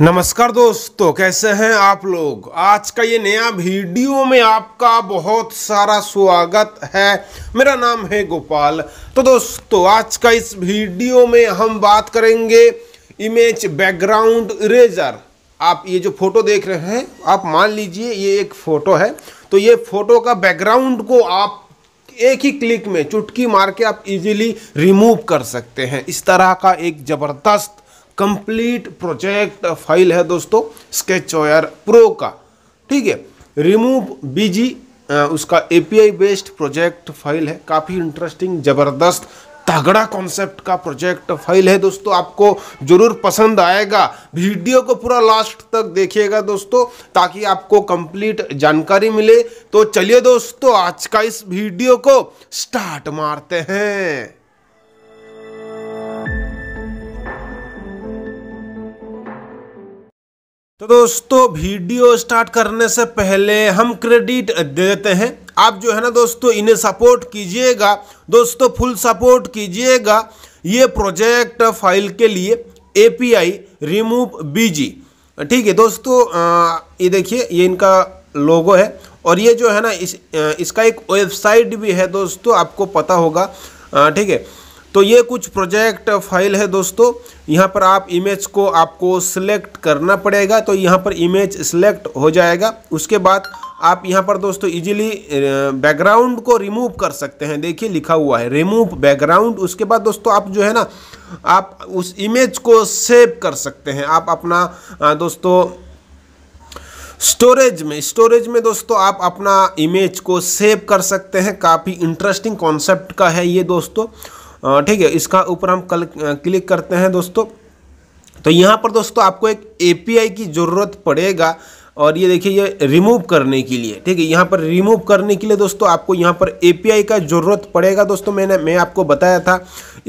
नमस्कार दोस्तों कैसे हैं आप लोग आज का ये नया वीडियो में आपका बहुत सारा स्वागत है मेरा नाम है गोपाल तो दोस्तों आज का इस वीडियो में हम बात करेंगे इमेज बैकग्राउंड इरेजर आप ये जो फोटो देख रहे हैं आप मान लीजिए ये एक फ़ोटो है तो ये फ़ोटो का बैकग्राउंड को आप एक ही क्लिक में चुटकी मार के आप इजीली रिमूव कर सकते हैं इस तरह का एक ज़बरदस्त कंप्लीट प्रोजेक्ट फाइल है दोस्तों स्केच ओयर प्रो का ठीक है रिमूव बीजी उसका एपीआई बेस्ड प्रोजेक्ट फाइल है काफ़ी इंटरेस्टिंग ज़बरदस्त तगड़ा कॉन्सेप्ट का प्रोजेक्ट फाइल है दोस्तों आपको जरूर पसंद आएगा वीडियो को पूरा लास्ट तक देखिएगा दोस्तों ताकि आपको कंप्लीट जानकारी मिले तो चलिए दोस्तों आज का इस वीडियो को स्टार्ट मारते हैं दोस्तों वीडियो स्टार्ट करने से पहले हम क्रेडिट दे देते हैं आप जो है ना दोस्तों इन्हें सपोर्ट कीजिएगा दोस्तों फुल सपोर्ट कीजिएगा ये प्रोजेक्ट फाइल के लिए एपीआई रिमूव बीजी ठीक है दोस्तों ये देखिए ये इनका लोगो है और ये जो है ना इस इसका एक वेबसाइट भी है दोस्तों आपको पता होगा ठीक है तो ये कुछ प्रोजेक्ट फाइल है दोस्तों यहाँ पर आप इमेज को आपको सिलेक्ट करना पड़ेगा तो यहाँ पर इमेज सिलेक्ट हो जाएगा उसके बाद आप यहाँ पर दोस्तों इजीली बैकग्राउंड को रिमूव कर सकते हैं देखिए लिखा हुआ है रिमूव बैकग्राउंड उसके बाद दोस्तों आप जो है ना आप उस इमेज को सेव कर सकते हैं आप अपना दोस्तों स्टोरेज में स्टोरेज में दोस्तों आप अपना इमेज को सेव कर सकते हैं काफ़ी इंटरेस्टिंग कॉन्सेप्ट का है ये दोस्तों ठीक है इसका ऊपर हम कल क्लिक करते हैं दोस्तों तो यहाँ पर दोस्तों आपको एक ए की ज़रूरत पड़ेगा और ये देखिए ये रिमूव करने के लिए ठीक है यहाँ पर रिमूव करने के लिए दोस्तों आपको यहाँ पर ए का ज़रूरत पड़ेगा दोस्तों मैंने मैं आपको बताया था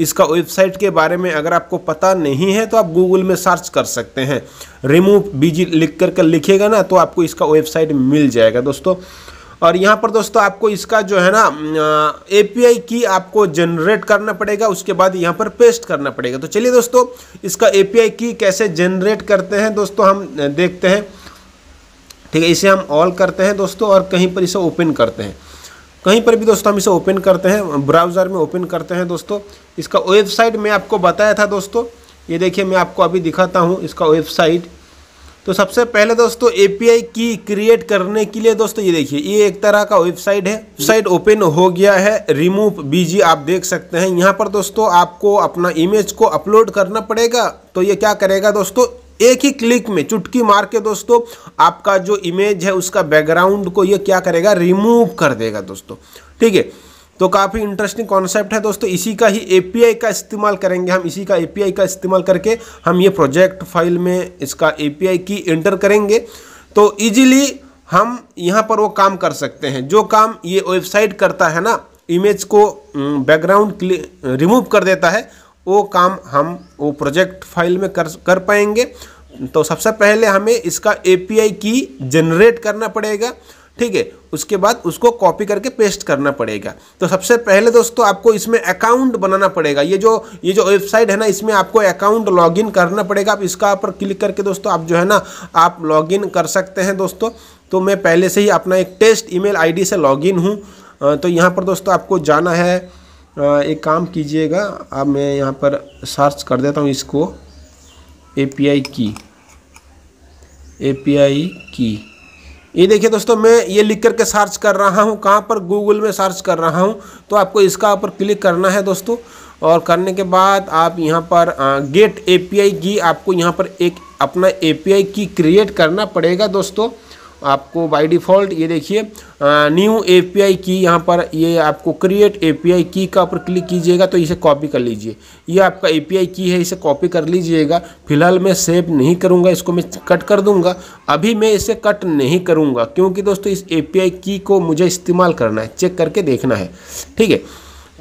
इसका वेबसाइट के बारे में अगर आपको पता नहीं है तो आप गूगल में सर्च कर सकते हैं रिमूव बीजी लिख कर कर लिखेगा ना तो आपको इसका वेबसाइट मिल जाएगा दोस्तों और यहाँ पर दोस्तों आपको इसका जो है ना ए की आपको जनरेट करना पड़ेगा उसके बाद यहाँ पर पेस्ट करना पड़ेगा तो चलिए दोस्तों इसका ए की कैसे जनरेट करते हैं दोस्तों हम देखते हैं ठीक है इसे हम ऑल करते हैं दोस्तों और कहीं पर इसे ओपन करते हैं कहीं पर भी दोस्तों हम इसे ओपन करते हैं ब्राउज़र में ओपन करते हैं दोस्तों इसका वेबसाइट मैं आपको बताया था दोस्तों ये देखिए मैं आपको अभी दिखाता हूँ इसका वेबसाइट तो सबसे पहले दोस्तों एपीआई की क्रिएट करने के लिए दोस्तों ये देखिए ये एक तरह का वेबसाइट है वेबसाइट ओपन हो गया है रिमूव बीजी आप देख सकते हैं यहाँ पर दोस्तों आपको अपना इमेज को अपलोड करना पड़ेगा तो ये क्या करेगा दोस्तों एक ही क्लिक में चुटकी मार के दोस्तों आपका जो इमेज है उसका बैकग्राउंड को ये क्या करेगा रिमूव कर देगा दोस्तों ठीक है तो काफ़ी इंटरेस्टिंग कॉन्सेप्ट है दोस्तों इसी का ही एपीआई का इस्तेमाल करेंगे हम इसी का एपीआई का इस्तेमाल करके हम ये प्रोजेक्ट फाइल में इसका एपीआई की एंटर करेंगे तो ईजिली हम यहाँ पर वो काम कर सकते हैं जो काम ये वेबसाइट करता है ना इमेज को बैकग्राउंड रिमूव कर देता है वो काम हम वो प्रोजेक्ट फाइल में कर कर पाएंगे तो सबसे पहले हमें इसका एपीआई की जनरेट करना पड़ेगा ठीक है उसके बाद उसको कॉपी करके पेस्ट करना पड़ेगा तो सबसे पहले दोस्तों आपको इसमें अकाउंट बनाना पड़ेगा ये जो ये जो वेबसाइट है ना इसमें आपको अकाउंट लॉगिन करना पड़ेगा आप इसका पर क्लिक करके दोस्तों आप जो है ना आप लॉगिन कर सकते हैं दोस्तों तो मैं पहले से ही अपना एक टेस्ट ईमेल मेल से लॉग हूँ तो यहाँ पर दोस्तों आपको जाना है एक काम कीजिएगा अब मैं यहाँ पर सर्च कर देता हूँ इसको ए पी आई की ए पी आई की ये देखिए दोस्तों मैं ये लिख करके सर्च कर रहा हूँ कहाँ पर गूगल में सर्च कर रहा हूँ तो आपको इसका ऊपर क्लिक करना है दोस्तों और करने के बाद आप यहाँ पर गेट एपीआई की आपको यहाँ पर एक अपना एपीआई की क्रिएट करना पड़ेगा दोस्तों आपको बाय डिफ़ॉल्ट ये देखिए न्यू एपीआई की यहाँ पर ये आपको क्रिएट एपीआई की का ऊपर क्लिक कीजिएगा तो इसे कॉपी कर लीजिए ये आपका एपीआई की है इसे कॉपी कर लीजिएगा फिलहाल मैं सेव नहीं करूँगा इसको मैं कट कर दूँगा अभी मैं इसे कट नहीं करूँगा क्योंकि दोस्तों इस ए की को मुझे इस्तेमाल करना है चेक करके देखना है ठीक है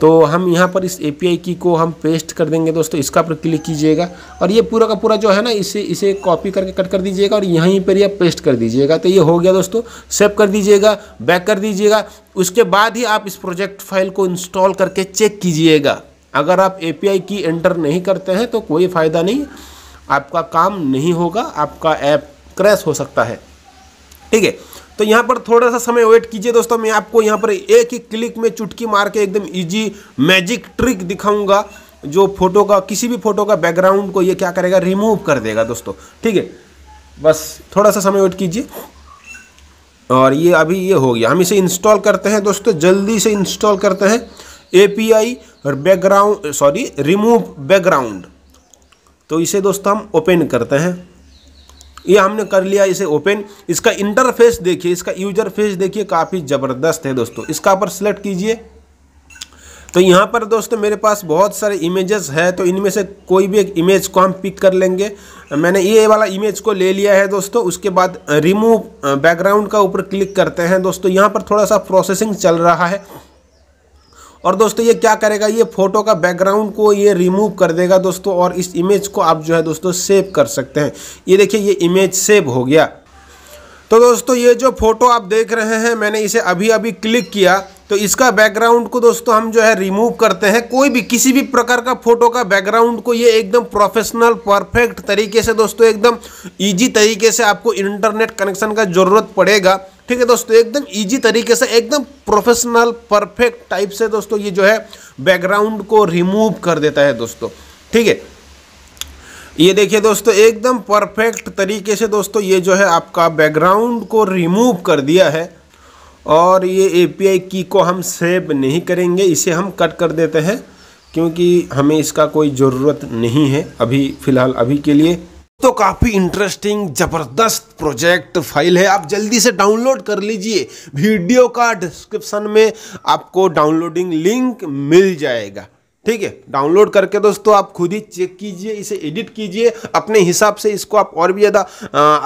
तो हम यहाँ पर इस ए की को हम पेस्ट कर देंगे दोस्तों इसका पर क्लिक कीजिएगा और ये पूरा का पूरा जो है ना इसे इसे कॉपी करके कट कर दीजिएगा और यहीं पर यह पेस्ट कर दीजिएगा तो ये हो गया दोस्तों सेव कर दीजिएगा बैक कर दीजिएगा उसके बाद ही आप इस प्रोजेक्ट फाइल को इंस्टॉल करके चेक कीजिएगा अगर आप ए की एंटर नहीं करते हैं तो कोई फ़ायदा नहीं आपका काम नहीं होगा आपका ऐप क्रैश हो सकता है ठीक है तो यहाँ पर थोड़ा सा समय वेट कीजिए दोस्तों मैं आपको यहाँ पर एक ही क्लिक में चुटकी मार के एकदम इजी मैजिक ट्रिक दिखाऊंगा जो फोटो का किसी भी फोटो का बैकग्राउंड को ये क्या करेगा रिमूव कर देगा दोस्तों ठीक है बस थोड़ा सा समय वेट कीजिए और ये अभी ये हो गया हम इसे इंस्टॉल करते हैं दोस्तों जल्दी से इंस्टॉल करते हैं ए और बैकग्राउंड सॉरी रिमूव बैकग्राउंड तो इसे दोस्तों हम ओपन करते हैं ये हमने कर लिया इसे ओपन इसका इंटरफेस देखिए इसका यूजर फेस देखिए काफ़ी ज़बरदस्त है दोस्तों इसका पर सिलेक्ट कीजिए तो यहाँ पर दोस्तों मेरे पास बहुत सारे इमेजेस है तो इनमें से कोई भी एक इमेज को हम पिक कर लेंगे मैंने ये वाला इमेज को ले लिया है दोस्तों उसके बाद रिमूव बैकग्राउंड का ऊपर क्लिक करते हैं दोस्तों यहाँ पर थोड़ा सा प्रोसेसिंग चल रहा है और दोस्तों ये क्या करेगा ये फोटो का बैकग्राउंड को ये रिमूव कर देगा दोस्तों और इस इमेज को आप जो है दोस्तों सेव कर सकते हैं ये देखिए ये इमेज सेव हो गया तो दोस्तों ये जो फोटो आप देख रहे हैं मैंने इसे अभी अभी क्लिक किया तो इसका बैकग्राउंड को दोस्तों हम जो है रिमूव करते हैं कोई भी किसी भी प्रकार का फोटो का बैकग्राउंड को ये एकदम प्रोफेशनल परफेक्ट तरीके से दोस्तों एकदम ईजी तरीके से आपको इंटरनेट कनेक्शन का ज़रूरत पड़ेगा ठीक है दोस्तों एकदम इजी तरीके से एकदम प्रोफेशनल परफेक्ट टाइप से दोस्तों ये जो है बैकग्राउंड को रिमूव कर देता है दोस्तों ठीक है ये देखिए दोस्तों एकदम परफेक्ट तरीके से दोस्तों ये जो है आपका बैकग्राउंड को रिमूव कर दिया है और ये ए की को हम सेव नहीं करेंगे इसे हम कट कर देते हैं क्योंकि हमें इसका कोई ज़रूरत नहीं है अभी फ़िलहाल अभी के लिए तो काफ़ी इंटरेस्टिंग ज़बरदस्त प्रोजेक्ट फाइल है आप जल्दी से डाउनलोड कर लीजिए वीडियो का डिस्क्रिप्शन में आपको डाउनलोडिंग लिंक मिल जाएगा ठीक है डाउनलोड करके दोस्तों आप खुद ही चेक कीजिए इसे एडिट कीजिए अपने हिसाब से इसको आप और भी ज़्यादा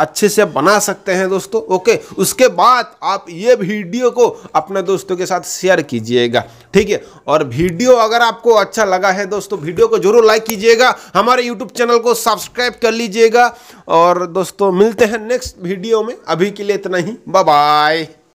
अच्छे से बना सकते हैं दोस्तों ओके उसके बाद आप ये वीडियो को अपने दोस्तों के साथ शेयर कीजिएगा ठीक है और वीडियो अगर आपको अच्छा लगा है दोस्तों वीडियो को जरूर लाइक कीजिएगा हमारे यूट्यूब चैनल को सब्सक्राइब कर लीजिएगा और दोस्तों मिलते हैं नेक्स्ट वीडियो में अभी के लिए इतना ही बाय